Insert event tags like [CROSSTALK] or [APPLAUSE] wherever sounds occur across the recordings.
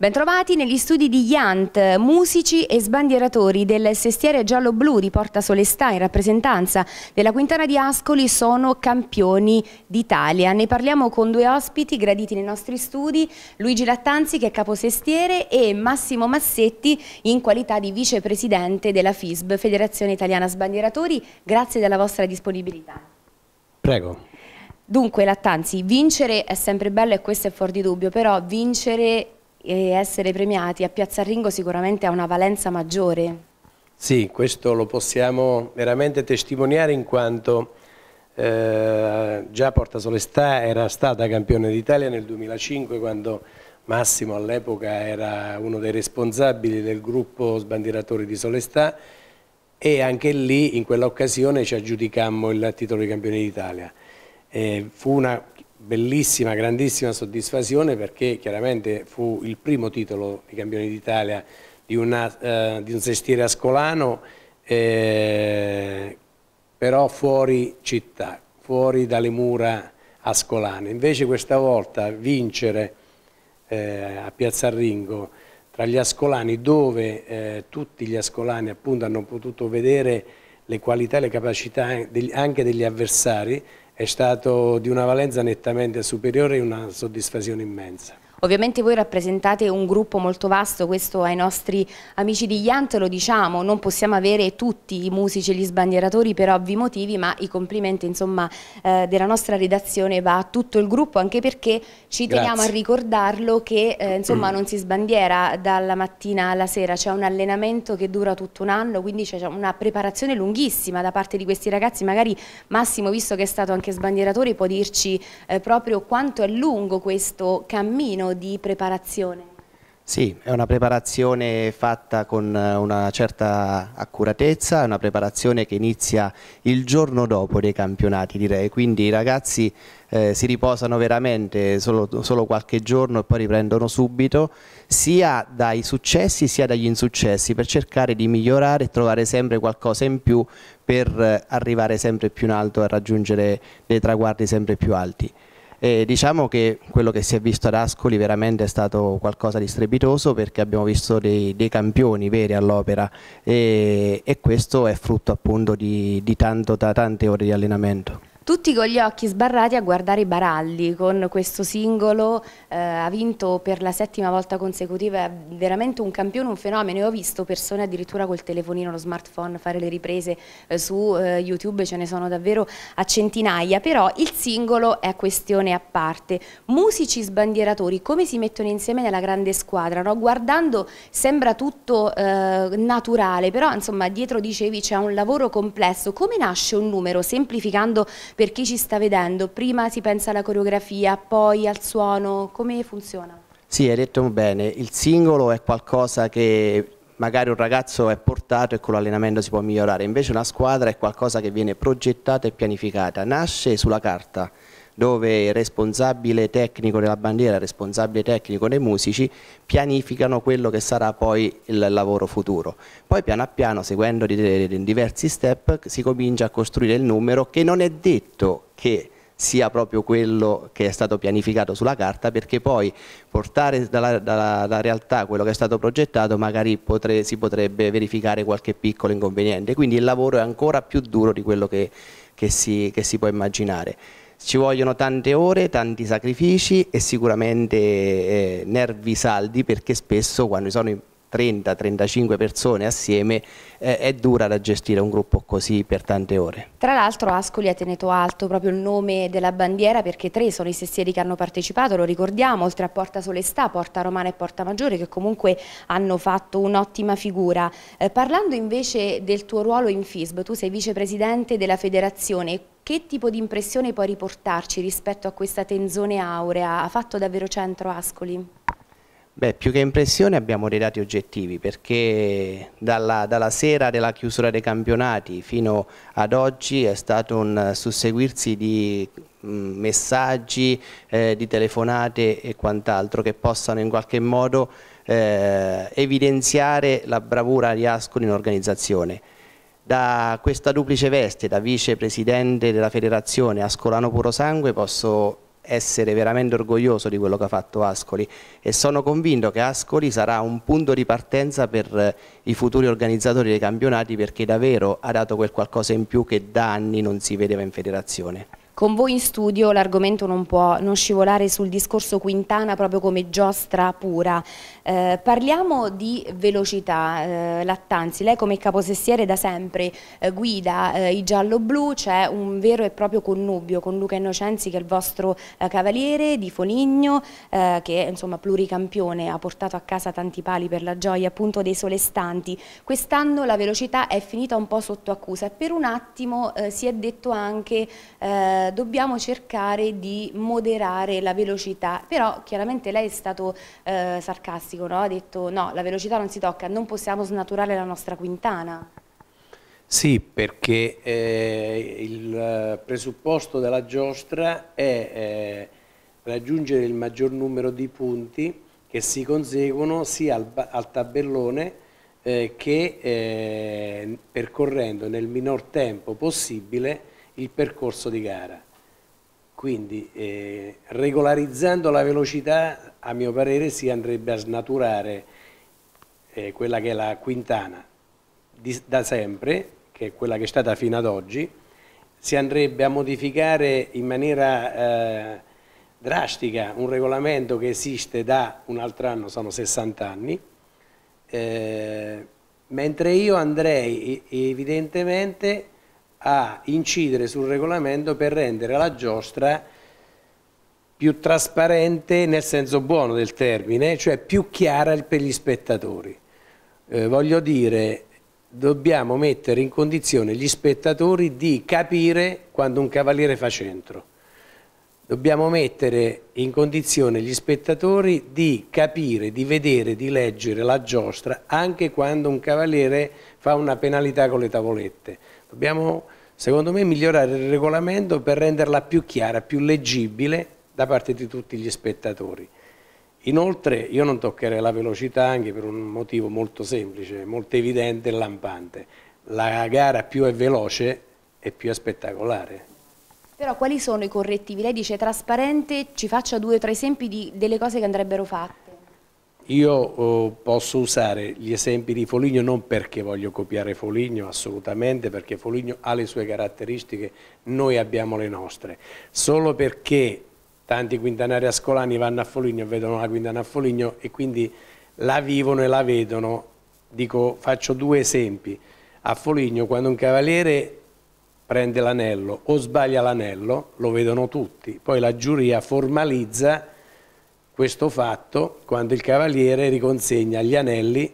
Bentrovati negli studi di Yant, musici e sbandieratori del sestiere giallo-blu di Porta Solestà in rappresentanza della Quintana di Ascoli sono campioni d'Italia. Ne parliamo con due ospiti graditi nei nostri studi, Luigi Lattanzi che è caposestiere e Massimo Massetti in qualità di vicepresidente della FISB, Federazione Italiana Sbandieratori. Grazie della vostra disponibilità. Prego. Dunque Lattanzi, vincere è sempre bello e questo è fuori di dubbio, però vincere e essere premiati a Piazza Ringo sicuramente ha una valenza maggiore. Sì, questo lo possiamo veramente testimoniare in quanto eh, già Porta Solestà era stata campione d'Italia nel 2005 quando Massimo all'epoca era uno dei responsabili del gruppo Sbandieratori di Solestà e anche lì in quell'occasione ci aggiudicammo il titolo di campione d'Italia. Eh, fu una bellissima, grandissima soddisfazione perché chiaramente fu il primo titolo di campione d'Italia di, eh, di, un sestiere ascolano, eh, però fuori città, fuori dalle mura ascolane. Invece questa volta vincere eh, a Ringo tra gli ascolani dove eh, tutti gli ascolani appunto hanno potuto vedere le qualità e le capacità eh, anche degli avversari è stato di una valenza nettamente superiore e una soddisfazione immensa. Ovviamente voi rappresentate un gruppo molto vasto, questo ai nostri amici di Yant lo diciamo, non possiamo avere tutti i musici e gli sbandieratori per ovvi motivi, ma i complimenti insomma, eh, della nostra redazione va a tutto il gruppo, anche perché ci Grazie. teniamo a ricordarlo che eh, insomma, non si sbandiera dalla mattina alla sera, c'è un allenamento che dura tutto un anno, quindi c'è una preparazione lunghissima da parte di questi ragazzi, magari Massimo, visto che è stato anche sbandieratore, può dirci eh, proprio quanto è lungo questo cammino di preparazione? Sì, è una preparazione fatta con eh, una certa accuratezza, è una preparazione che inizia il giorno dopo dei campionati direi, quindi i ragazzi eh, si riposano veramente solo, solo, qualche giorno e poi riprendono subito, sia dai successi sia dagli insuccessi, per cercare di migliorare e trovare sempre qualcosa in più per eh, arrivare sempre più in alto e raggiungere dei traguardi sempre più alti. E diciamo che quello che si è visto ad Ascoli veramente è stato qualcosa di strepitoso perché abbiamo visto dei, dei campioni veri all'opera e, e, questo è frutto appunto di, di tanto, tante ore di allenamento tutti con gli occhi sbarrati a guardare i Baralli con questo singolo, eh, ha vinto per la settima volta consecutiva, è veramente un campione, un fenomeno, e ho visto persone addirittura col telefonino, lo smartphone fare le riprese eh, su eh, YouTube, ce ne sono davvero a centinaia, però il singolo è questione a parte. Musici sbandieratori, come si mettono insieme nella grande squadra? No? Guardando sembra tutto eh, naturale, però insomma dietro dicevi c'è un lavoro complesso, come nasce un numero semplificando per chi ci sta vedendo, prima si pensa alla coreografia, poi al suono, come funziona? Sì, hai detto bene, il singolo è qualcosa che magari un ragazzo è portato e con l'allenamento si può migliorare, invece una squadra è qualcosa che viene progettata e pianificata, nasce sulla carta dove il responsabile tecnico della bandiera, il responsabile tecnico dei musici pianificano quello che sarà poi il lavoro futuro. Poi piano piano, seguendo diversi step, si comincia a costruire il numero che non è detto che sia proprio quello che è stato pianificato sulla carta perché poi portare dalla, dalla, dalla realtà quello che è stato progettato magari potre, si potrebbe verificare qualche piccolo inconveniente quindi il lavoro è ancora più duro di quello che, che, si, che si può immaginare ci vogliono tante ore, tanti sacrifici e sicuramente eh, nervi saldi perché spesso quando sono 30-35 persone assieme eh, è dura da gestire un gruppo così per tante ore. Tra l'altro Ascoli ha tenuto alto proprio il nome della bandiera perché tre sono i sestieri che hanno partecipato, lo ricordiamo, oltre a Porta Solestà, Porta Romana e Porta Maggiore che comunque hanno fatto un'ottima figura. Eh, parlando invece del tuo ruolo in FISB, tu sei vicepresidente della federazione, che tipo di impressione puoi riportarci rispetto a questa tenzone aurea? Ha fatto davvero centro Ascoli? Beh, più che impressione abbiamo dei dati oggettivi perché dalla, dalla, sera della chiusura dei campionati fino ad oggi è stato un susseguirsi di mm, messaggi, eh, di telefonate e quant'altro che possano in qualche modo eh, evidenziare la bravura di Ascoli in organizzazione. Da questa duplice veste, da vicepresidente della federazione Ascolano Puro Sangue, posso essere veramente orgoglioso di quello che ha fatto Ascoli e sono convinto che Ascoli sarà un punto di partenza per eh, i futuri organizzatori dei campionati perché davvero ha dato quel qualcosa in più che da anni non si vedeva in federazione. Con voi in studio l'argomento non può non scivolare sul discorso Quintana proprio come giostra pura. Eh, parliamo di velocità, eh, Lattanzi, lei come caposessiere da sempre eh, guida eh, i giallo-blu, c'è un vero e proprio connubio con Luca Innocenzi che è il vostro eh, cavaliere di Foligno, eh, che è insomma pluricampione, ha portato a casa tanti pali per la gioia appunto dei solestanti. Quest'anno la velocità è finita un po' sotto accusa e per un attimo si è detto anche eh, dobbiamo cercare di moderare la velocità, però chiaramente lei è stato eh, sarcastico, no? ha detto no, la velocità non si tocca, non possiamo snaturare la nostra quintana. Sì, perché eh, il eh, presupposto della giostra è eh, raggiungere il maggior numero di punti che si conseguono sia al, al tabellone che percorrendo nel minor tempo possibile il percorso di gara. Quindi eh, regolarizzando la velocità a mio parere si andrebbe a snaturare eh, quella che è la quintana di, da sempre, che è quella che è stata fino ad oggi, si andrebbe a modificare in maniera eh, drastica un regolamento che esiste da un altro anno, sono 60 anni, eh, mentre io andrei evidentemente a incidere sul regolamento per rendere la giostra più trasparente nel senso buono del termine, cioè più chiara per gli spettatori. Eh, voglio dire, dobbiamo mettere in condizione gli spettatori di capire quando un cavaliere fa centro. Dobbiamo mettere in condizione gli spettatori di capire, di vedere, di leggere la giostra anche quando un cavaliere fa una penalità con le tavolette Dobbiamo, secondo me, migliorare il regolamento per renderla più chiara, più leggibile da parte di tutti gli spettatori. Inoltre io non toccherei la velocità anche per un motivo molto semplice, molto evidente e lampante. La gara più è veloce e più è spettacolare. Però quali sono i correttivi? Lei dice trasparente, ci faccia due o tre esempi di, delle cose che andrebbero fatte. Io eh, posso usare gli esempi di Foligno non perché voglio copiare Foligno, assolutamente, perché Foligno ha le sue caratteristiche, noi abbiamo le nostre, solo perché tanti quintanari ascolani vanno a Foligno e vedono la quintana a Foligno e quindi la vivono e la vedono. Dico, faccio due esempi. A Foligno quando un cavaliere prende l'anello o sbaglia l'anello, lo vedono tutti, poi la giuria formalizza questo fatto quando il cavaliere riconsegna gli anelli,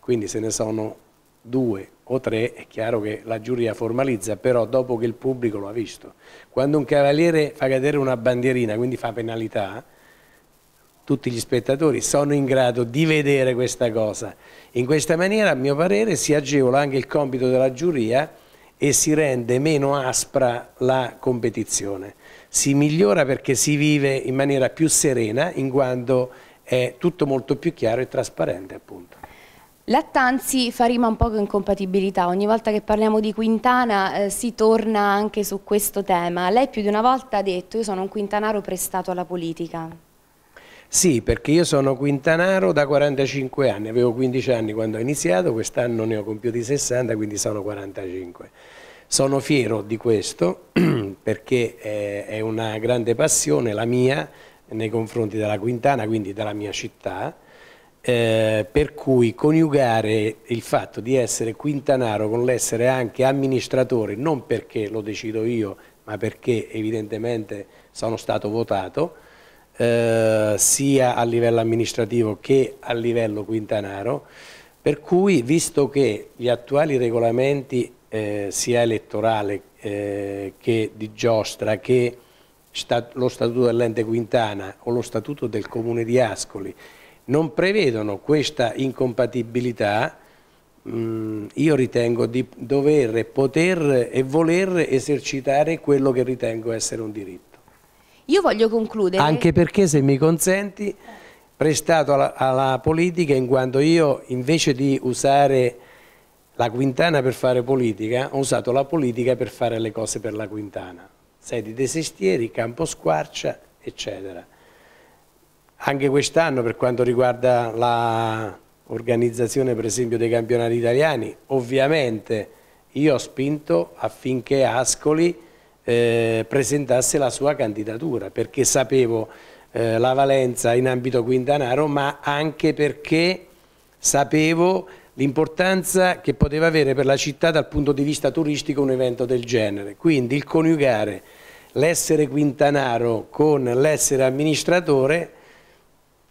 quindi se ne sono due o tre, è chiaro che la giuria formalizza, però dopo che il pubblico lo ha visto. Quando un cavaliere fa cadere una bandierina, quindi fa penalità, tutti gli spettatori sono in grado di vedere questa cosa. In questa maniera, a mio parere, si agevola anche il compito della giuria e si rende meno aspra la competizione. Si migliora perché si vive in maniera più serena in quanto è tutto molto più chiaro e trasparente appunto. Lattanzi fa rima un po' con incompatibilità, ogni volta che parliamo di Quintana eh, si torna anche su questo tema. Lei più di una volta ha detto io sono un quintanaro prestato alla politica. Sì, perché io sono quintanaro da 45 anni, avevo 15 anni quando ho iniziato, quest'anno ne ho compiuti 60, quindi sono 45. Sono fiero di questo [CLEARS THROAT] perché eh, è una grande passione la mia nei confronti della Quintana, quindi della mia città, eh, per cui coniugare il fatto di essere quintanaro con l'essere anche amministratore, non perché lo decido io, ma perché evidentemente sono stato votato, eh, sia a livello amministrativo che a livello quintanaro, per cui visto che gli attuali regolamenti eh, sia elettorale eh, che di giostra che stat lo statuto dell'ente quintana o lo statuto del comune di Ascoli non prevedono questa incompatibilità, mm, io ritengo di dover, poter e voler esercitare quello che ritengo essere un diritto. Io voglio concludere... Anche perché, se mi consenti, prestato alla, alla politica in quanto io, invece di usare la Quintana per fare politica, ho usato la politica per fare le cose per la Quintana. Sedi dei sestieri, campo squarcia, eccetera. Anche quest'anno per quanto riguarda l'organizzazione per esempio dei campionati italiani, ovviamente io ho spinto affinché Ascoli eh, presentasse la sua candidatura perché sapevo eh, la valenza in ambito quintanaro ma anche perché sapevo l'importanza che poteva avere per la città dal punto di vista turistico un evento del genere. Quindi il coniugare l'essere quintanaro con l'essere amministratore,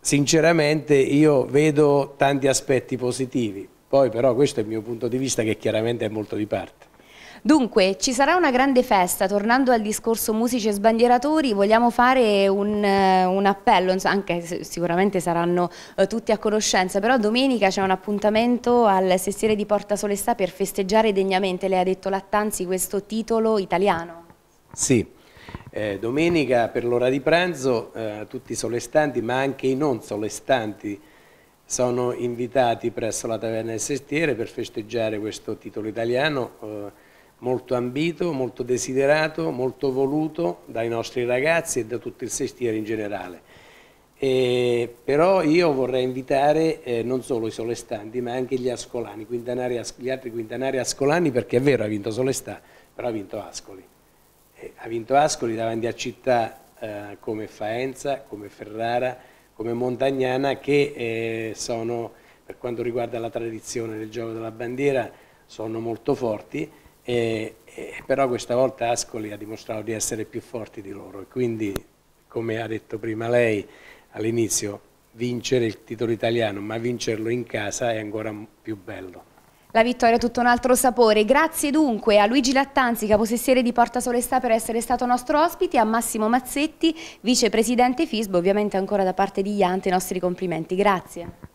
sinceramente io vedo tanti aspetti positivi. Poi però questo è il mio punto di vista che chiaramente è molto di parte. Dunque, ci sarà una grande festa, tornando al discorso musici e sbandieratori, vogliamo fare un, eh, un appello, anche se sicuramente saranno eh, tutti a conoscenza, però domenica c'è un appuntamento al sestiere di Porta Solestà per festeggiare degnamente, lei ha detto Lattanzi, questo titolo italiano. Sì, eh, domenica per l'ora di pranzo eh, tutti i solestanti ma anche i non solestanti sono invitati presso la taverna del Sestiere per festeggiare questo titolo italiano eh, molto ambito, molto desiderato, molto voluto dai nostri ragazzi e da tutto il sestiere in generale. Eh, però io vorrei invitare eh, non solo i solestanti ma anche gli ascolani, quintanari, gli altri quintanari ascolani perché è vero ha vinto Solestà, però ha vinto Ascoli. Eh, ha vinto Ascoli davanti a città eh, come Faenza, come Ferrara, come Montagnana che eh, sono per quanto riguarda la tradizione del gioco della bandiera sono molto forti e, e, però questa volta Ascoli ha dimostrato di essere più forti di loro e quindi, come ha detto prima lei all'inizio, vincere il titolo italiano, ma vincerlo in casa è ancora più bello. La vittoria ha tutto un altro sapore. Grazie dunque a Luigi Lattanzi, caposessiere di Porta Solestà per essere stato nostro ospite, a Massimo Mazzetti, vicepresidente FISB, ovviamente ancora da parte di Iante i nostri complimenti. Grazie.